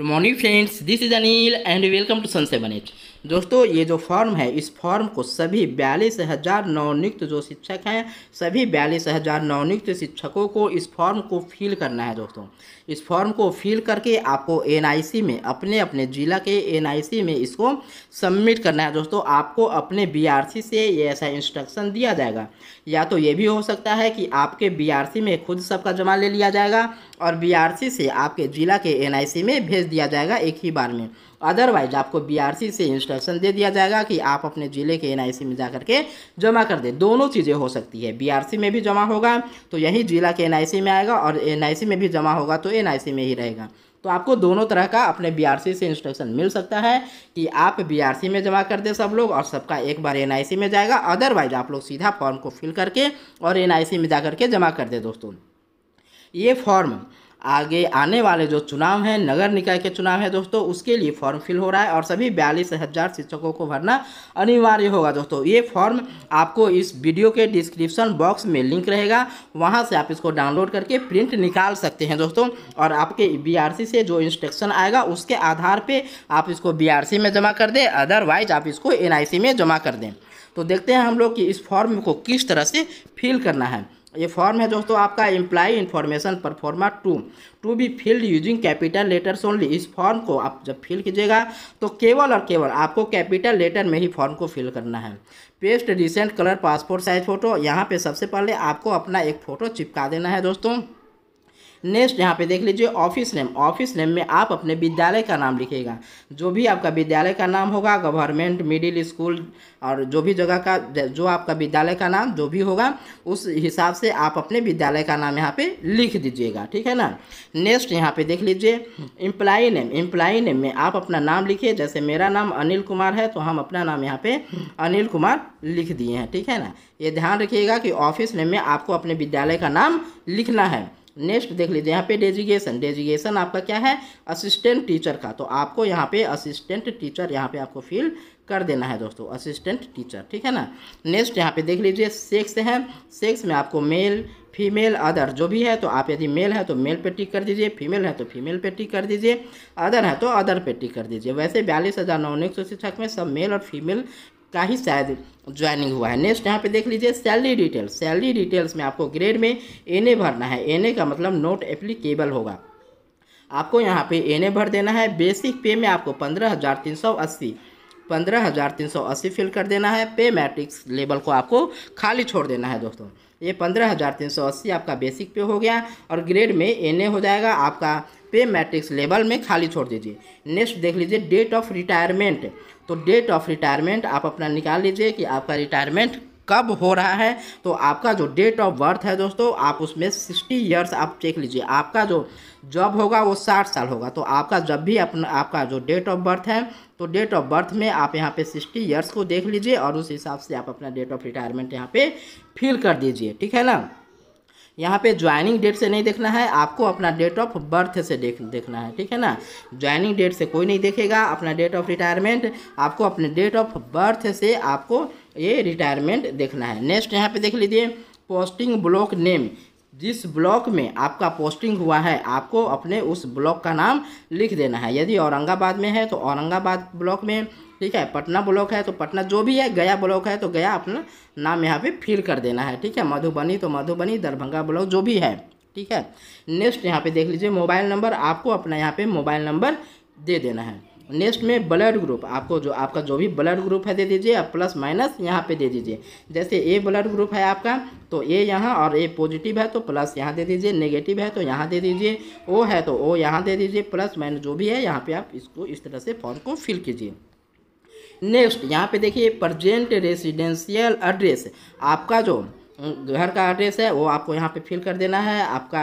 Good morning friends, this is Anil and welcome to Sun 7 8. दोस्तों ये जो form है इस फॉर्म को सभी बयालीस हज़ार नवनियुक्त जो शिक्षक हैं सभी बयालीस हज़ार नवनियुक्त शिक्षकों को इस फॉर्म को फिल करना है दोस्तों इस फॉर्म को फिल करके आपको एनआईसी में अपने अपने ज़िला के एनआईसी में इसको सबमिट करना है दोस्तों आपको अपने बीआरसी से ये ऐसा इंस्ट्रक्शन दिया जाएगा या तो ये भी हो सकता है कि आपके बी में खुद सबका जमा ले लिया जाएगा और बी से आपके ज़िला के एन में भेज दिया जाएगा एक ही बार में अदरवाइज आपको बी से इंस्ट्रक्शन दे दिया जाएगा कि आप अपने ज़िले के एन में जा करके जमा कर दें दोनों चीज़ें हो सकती है बी में भी जमा होगा तो यही जिला के एन में आएगा और एन में भी जमा होगा तो एन में ही रहेगा तो आपको दोनों तरह का अपने बीआरसी से इंस्ट्रक्शन मिल सकता है कि आप बीआरसी में जमा कर दें सब लोग और सबका एक बार एनआईसी में जाएगा अदरवाइज आप लोग सीधा फॉर्म को फिल करके और एनआईसी में जा करके जमा कर दें दोस्तों ये फॉर्म आगे आने वाले जो चुनाव हैं नगर निकाय के चुनाव है दोस्तों उसके लिए फॉर्म फिल हो रहा है और सभी बयालीस हज़ार शिक्षकों को भरना अनिवार्य होगा दोस्तों ये फॉर्म आपको इस वीडियो के डिस्क्रिप्शन बॉक्स में लिंक रहेगा वहाँ से आप इसको डाउनलोड करके प्रिंट निकाल सकते हैं दोस्तों और आपके बी से जो इंस्ट्रक्शन आएगा उसके आधार पर आप इसको बी में जमा कर दें अदरवाइज आप इसको एन में जमा कर दें तो देखते हैं हम लोग कि इस फॉर्म को किस तरह से फिल करना है ये फॉर्म है दोस्तों आपका employee information proforma to to be filled using capital letters only इस फॉर्म को आप जब फिल कीजिएगा तो केवल और केवल आपको कैपिटल लेटर में ही फॉर्म को फिल करना है paste recent colour passport size photo यहाँ पे सबसे पहले आपको अपना एक फ़ोटो चिपका देना है दोस्तों नेक्स्ट यहाँ पे देख लीजिए ऑफिस नेम ऑफिस नेम में आप अपने विद्यालय का नाम लिखेगा जो भी आपका विद्यालय का नाम होगा गवर्नमेंट मिडिल स्कूल और जो भी जगह का जो आपका विद्यालय का नाम जो भी होगा उस हिसाब से आप अपने विद्यालय का नाम यहाँ पे लिख दीजिएगा ठीक है ना नेक्स्ट यहाँ पे देख लीजिए इम्प्लाई नेम एम्प्लाई नेम में आप अपना नाम लिखिए जैसे मेरा नाम अनिल कुमार है तो हम अपना नाम यहाँ पे अनिल कुमार लिख दिए हैं ठीक है ना ये ध्यान रखिएगा कि ऑफिस नेम में आपको अपने विद्यालय का नाम लिखना है नेक्स्ट देख लीजिए यहाँ पे डेजिगेशन डेजिगेशन आपका क्या है असिस्टेंट टीचर का तो आपको यहाँ पे असिस्टेंट टीचर यहाँ पे आपको फिल कर देना है दोस्तों असिस्टेंट टीचर ठीक है ना नेक्स्ट यहाँ पे देख लीजिए सेक्स है सेक्स में आपको मेल फीमेल अदर जो भी है तो आप यदि मेल है तो मेल पे टिक कर दीजिए फीमेल है तो फीमेल पे टिक कर दीजिए अदर है तो अदर पे टिक कर दीजिए वैसे बयालीस हज़ार नौ सौ शिक्षक में सब मेल और फीमेल का ही शायद ज्वाइनिंग हुआ है नेक्स्ट यहाँ पे देख लीजिए सैलरी डिटेल्स सैलरी डिटेल्स में आपको ग्रेड में एन ए भरना है एन ए का मतलब नोट एप्लीकेबल होगा आपको यहाँ पे एन ए भर देना है बेसिक पे में आपको पंद्रह हज़ार तीन सौ अस्सी पंद्रह हज़ार तीन सौ अस्सी फिल कर देना है पे मैट्रिक्स लेवल को आपको खाली छोड़ देना है दोस्तों ये पंद्रह हज़ार तीन सौ अस्सी आपका बेसिक पे हो गया और ग्रेड में एन ए हो जाएगा आपका पे मैट्रिक्स लेवल में खाली छोड़ दीजिए नेक्स्ट देख लीजिए डेट ऑफ रिटायरमेंट तो डेट ऑफ रिटायरमेंट आप अपना निकाल लीजिए कि आपका रिटायरमेंट कब हो रहा है तो आपका जो डेट ऑफ बर्थ है दोस्तों आप उसमें सिक्सटी ईयर्स आप चेक लीजिए आपका जो जॉब होगा वो साठ साल होगा तो आपका जब भी अपना आपका जो डेट ऑफ बर्थ है तो डेट ऑफ बर्थ में आप यहाँ पे सिक्सटी ईयर्स को देख लीजिए और उस हिसाब से आप अपना डेट ऑफ रिटायरमेंट यहाँ पे फिल कर दीजिए ठीक है ना यहाँ पे ज्वाइनिंग डेट से नहीं देखना है आपको अपना डेट ऑफ बर्थ से देख देखना है ठीक है ना ज्वाइनिंग डेट से कोई नहीं देखेगा अपना डेट ऑफ रिटायरमेंट आपको अपने डेट ऑफ बर्थ से आपको ये रिटायरमेंट देखना है नेक्स्ट यहाँ पे देख लीजिए पोस्टिंग ब्लॉक नेम जिस ब्लॉक में आपका पोस्टिंग हुआ है आपको अपने उस ब्लॉक का नाम लिख देना है यदि औरंगाबाद में है तो औरंगाबाद ब्लॉक में ठीक है पटना ब्लॉक है तो पटना जो भी है गया ब्लॉक है तो गया अपना नाम यहाँ पे फिल कर देना है ठीक है मधुबनी तो मधुबनी दरभंगा ब्लॉक जो भी है ठीक है नेक्स्ट यहाँ पर देख लीजिए मोबाइल नंबर आपको अपना यहाँ पर मोबाइल नंबर दे देना है नेक्स्ट में ब्लड ग्रुप आपको जो आपका जो भी ब्लड ग्रुप है दे दीजिए आप प्लस माइनस यहाँ पे दे दीजिए जैसे ए ब्लड ग्रुप है आपका तो ए यहाँ और ए पॉजिटिव है तो प्लस यहाँ दे दीजिए नेगेटिव है तो यहाँ दे दीजिए ओ है तो ओ यहाँ दे दीजिए प्लस माइनस जो भी है यहाँ पे आप इसको इस तरह से फॉर्म को फिल कीजिए नेक्स्ट यहाँ पे देखिए प्रजेंट रेसिडेंशियल एड्रेस आपका जो घर का एड्रेस है वो आपको यहाँ पे फिल कर देना है आपका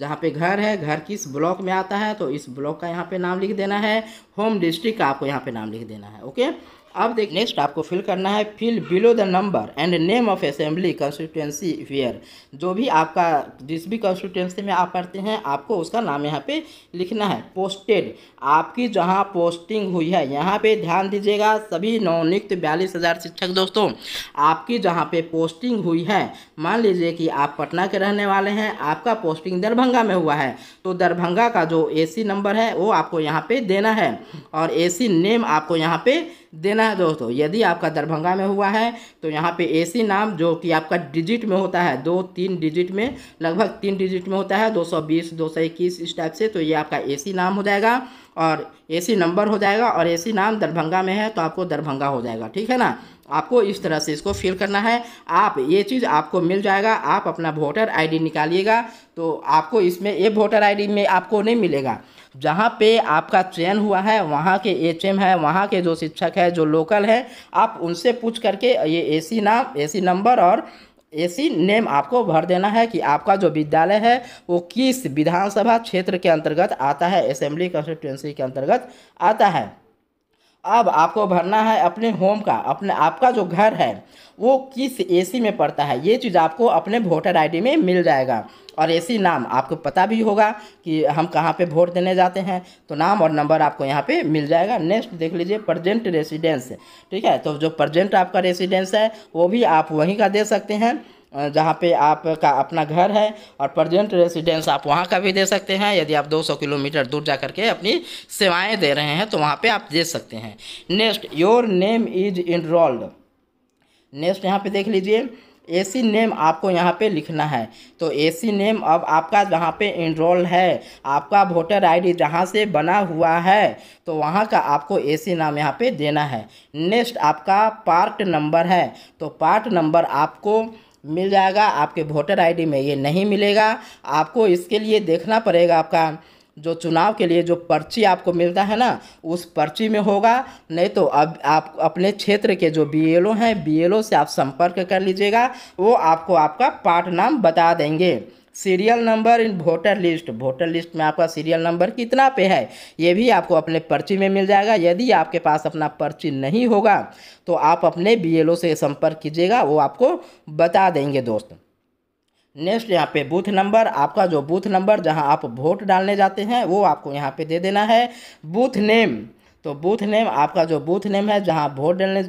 जहाँ पे घर है घर किस ब्लॉक में आता है तो इस ब्लॉक का यहाँ पे नाम लिख देना है होम डिस्ट्रिक्ट का आपको यहाँ पे नाम लिख देना है ओके अब देख नेक्स्ट आपको फिल करना है fill below the number and name of assembly constituency where जो भी आपका जिस भी कंस्टिट्यूंसी में आप पढ़ते हैं आपको उसका नाम यहाँ पे लिखना है पोस्टेड आपकी जहाँ पोस्टिंग हुई है यहाँ पे ध्यान दीजिएगा सभी नवनियुक्त बयालीस हज़ार शिक्षक दोस्तों आपकी जहाँ पे पोस्टिंग हुई है मान लीजिए कि आप पटना के रहने वाले हैं आपका पोस्टिंग दरभंगा में हुआ है तो दरभंगा का जो ए नंबर है वो आपको यहाँ पे देना है और ए नेम आपको यहाँ पे देना है दोस्तों यदि आपका दरभंगा में हुआ है तो यहाँ पे एसी नाम जो कि आपका डिजिट में होता है दो तीन डिजिट में लगभग तीन डिजिट में होता है 220 221 इस टाइप से तो ये आपका एसी नाम हो जाएगा और एसी नंबर हो जाएगा और एसी नाम दरभंगा में है तो आपको दरभंगा हो जाएगा ठीक है ना आपको इस तरह से इसको फिल करना है आप ये चीज़ आपको मिल जाएगा आप अपना वोटर आईडी निकालिएगा तो आपको इसमें ये वोटर आईडी में आपको नहीं मिलेगा जहाँ पे आपका चयन हुआ है वहाँ के एच है वहाँ के जो शिक्षक है जो लोकल है आप उनसे पूछ करके ये ए सी नाम ए सी नंबर और एसी नेम आपको भर देना है कि आपका जो विद्यालय है वो किस विधानसभा क्षेत्र के अंतर्गत आता है असेंबली कंस्टिट्यूंसी के अंतर्गत आता है अब आपको भरना है अपने होम का अपने आपका जो घर है वो किस एसी में पड़ता है ये चीज़ आपको अपने वोटर आईडी में मिल जाएगा और एसी नाम आपको पता भी होगा कि हम कहाँ पे वोट देने जाते हैं तो नाम और नंबर आपको यहाँ पे मिल जाएगा नेक्स्ट देख लीजिए प्रजेंट रेसिडेंस ठीक है तो जो प्रजेंट आपका रेसिडेंस है वो भी आप वहीं का दे सकते हैं जहाँ पे आपका अपना घर है और प्रजेंट रेसिडेंस आप वहाँ का भी दे सकते हैं यदि आप 200 किलोमीटर दूर जा करके अपनी सेवाएँ दे रहे हैं तो वहाँ पे आप दे सकते हैं next your name is enrolled next यहाँ पे देख लीजिए एसी नेम आपको यहाँ पे लिखना है तो एसी नेम अब आपका जहाँ पे इनरोल है आपका वोटर आईडी जहाँ से बना हुआ है तो वहाँ का आपको एसी नाम यहाँ पे देना है नेक्स्ट आपका पार्ट नंबर है तो पार्ट नंबर आपको मिल जाएगा आपके वोटर आईडी में ये नहीं मिलेगा आपको इसके लिए देखना पड़ेगा आपका जो चुनाव के लिए जो पर्ची आपको मिलता है ना उस पर्ची में होगा नहीं तो अब आप अपने क्षेत्र के जो बीएलओ हैं बीएलओ से आप संपर्क कर लीजिएगा वो आपको आपका पार्ट नाम बता देंगे serial number in voter list voter list में आपका सीरियल नंबर कितना पे है ये भी आपको अपने पर्ची में मिल जाएगा यदि आपके पास अपना पर्ची नहीं होगा तो आप अपने बीएलओ से संपर्क कीजिएगा वो आपको बता देंगे दोस्त नेक्स्ट यहाँ पे बूथ नंबर आपका जो बूथ नंबर जहाँ आप वोट डालने जाते हैं वो आपको यहाँ पे दे देना है बूथ नेम तो बूथ नेम आपका जो बूथ नेम है जहाँ वोट डालने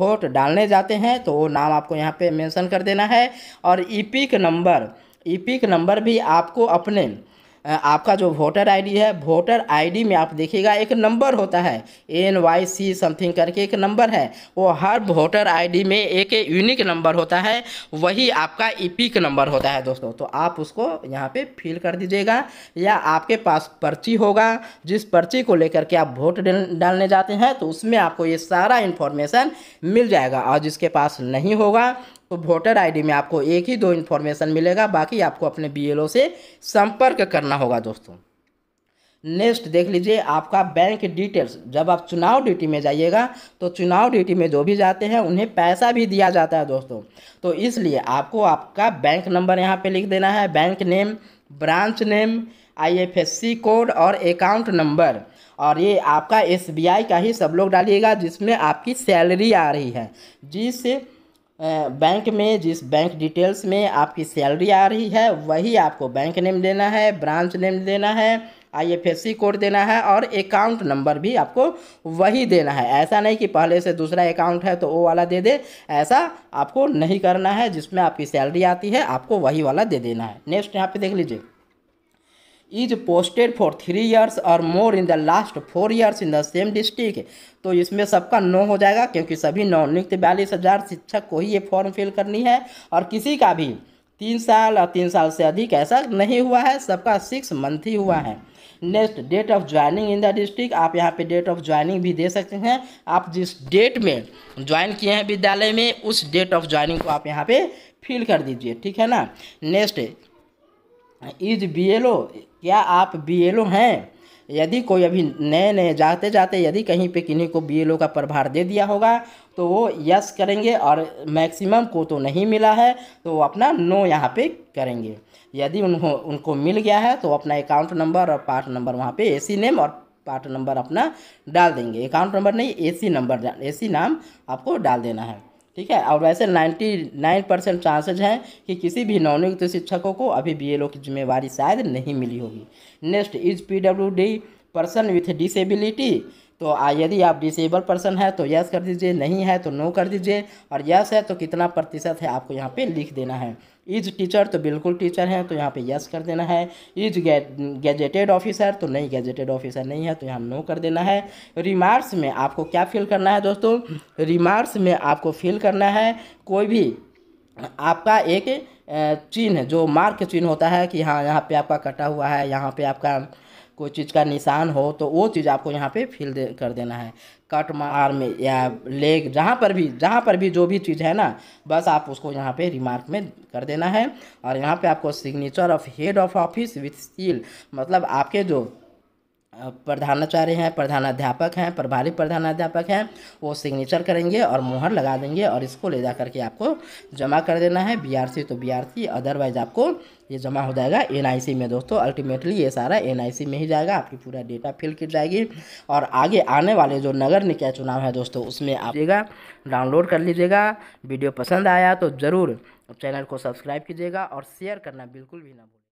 वोट डालने जाते हैं तो वो नाम आपको यहाँ पे मेंशन कर देना है और EPIC number EPIC e number भी आपको अपने आपका जो वोटर आईडी है वोटर आईडी में आप देखिएगा एक नंबर होता है एन वाई सी समथिंग करके एक नंबर है वो हर वोटर आईडी में एक यूनिक नंबर होता है वही आपका ईपिक e नंबर होता है दोस्तों तो आप उसको यहाँ पे फिल कर दीजिएगा या आपके पास पर्ची होगा जिस पर्ची को लेकर के आप वोट डालने जाते हैं तो उसमें आपको ये सारा इन्फॉर्मेशन मिल जाएगा और जिसके पास नहीं होगा तो वोटर आईडी में आपको एक ही दो इन्फॉर्मेशन मिलेगा बाकी आपको अपने बीएलओ से संपर्क करना होगा दोस्तों नेक्स्ट देख लीजिए आपका बैंक डिटेल्स जब आप चुनाव ड्यूटी में जाइएगा तो चुनाव ड्यूटी में जो भी जाते हैं उन्हें पैसा भी दिया जाता है दोस्तों तो इसलिए आपको आपका बैंक नंबर यहाँ पे लिख देना है bank name branch name IFSC code और अकाउंट नंबर और ये आपका एसबीआई का ही सब लोग डालिएगा जिसमें आपकी सैलरी आ रही है जिससे बैंक में जिस बैंक डिटेल्स में आपकी सैलरी आ रही है वही आपको बैंक नेम देना है ब्रांच नेम देना है आईएफएससी कोड देना है और अकाउंट नंबर भी आपको वही देना है ऐसा नहीं कि पहले से दूसरा अकाउंट है तो वो वाला दे दे ऐसा आपको नहीं करना है जिसमें आपकी सैलरी आती है आपको वही वाला दे देना है नेक्स्ट यहाँ पे देख लीजिए is posted for three years और more in the last four years in the same district तो इसमें सबका नो हो जाएगा क्योंकि सभी नौ नियुक्त बयालीस हज़ार शिक्षक को ही ये फॉर्म फिल करनी है और किसी का भी तीन साल और तीन साल से अधिक ऐसा नहीं हुआ है सबका सिक्स मंथ ही हुआ है next date of joining in the district आप यहाँ पे डेट ऑफ ज्वाइनिंग भी दे सकते हैं आप जिस डेट में ज्वाइन किए हैं विद्यालय में उस डेट ऑफ ज्वाइनिंग को आप यहाँ पे फिल कर दीजिए ठीक है ना next is B L O क्या आप बी हैं यदि कोई अभी नए नए जाते जाते यदि कहीं पे किन्हीं को बी का प्रभार दे दिया होगा तो वो यस करेंगे और मैक्सिमम को तो नहीं मिला है तो वो अपना नो यहाँ पे करेंगे यदि उनको उनको मिल गया है तो अपना अकाउंट नंबर और पार्ट नंबर वहाँ पे एसी नेम और पार्ट नंबर अपना डाल देंगे अकाउंट नंबर नहीं एसी नंबर ए नाम आपको डाल देना है ठीक है और वैसे नाइन्टी नाइन परसेंट चांसेज हैं कि किसी भी नवनियुक्त शिक्षकों को अभी बी की जिम्मेवारी शायद नहीं मिली होगी next is P W D person with disability तो यदि आप डिसेबल पर्सन है तो यस कर दीजिए नहीं है तो नो कर दीजिए और यस है तो कितना प्रतिशत है आपको यहाँ पे लिख देना है इज टीचर तो बिल्कुल टीचर है तो यहाँ पे यस कर देना है इज गैजेटेड ऑफिसर तो नहीं गैजेटेड ऑफिसर नहीं है तो यहाँ नो कर देना है रिमार्क्स में आपको क्या फिल करना है दोस्तों रिमार्क्स में आपको फिल करना है कोई भी आपका एक चिन्ह जो मार्क चिन्ह होता है कि हाँ यहाँ पे आपका कटा हुआ है यहाँ पे आपका कोई चीज़ का निशान हो तो वो चीज़ आपको यहाँ पे फिल दे कर देना है कट मार में या लेग जहाँ पर भी जहाँ पर भी जो भी चीज़ है ना बस आप उसको यहाँ पे रिमार्क में कर देना है और यहाँ पे आपको signature of head of office with seal मतलब आपके जो प्रधानाचार्य हैं प्रधानाध्यापक हैं प्रभारी प्रधानाध्यापक हैं वो सिग्नेचर करेंगे और मोहर लगा देंगे और इसको ले जा करके आपको जमा कर देना है बीआरसी तो बीआरसी अदरवाइज आपको ये जमा हो जाएगा एनआईसी में दोस्तों अल्टीमेटली ये सारा एनआईसी में ही जाएगा आपकी पूरा डेटा फिल की जाएगी और आगे आने वाले जो नगर निकाय चुनाव है दोस्तों उसमें आइएगा डाउनलोड कर लीजिएगा वीडियो पसंद आया तो ज़रूर चैनल को सब्सक्राइब कीजिएगा और शेयर करना बिल्कुल भी ना भूलें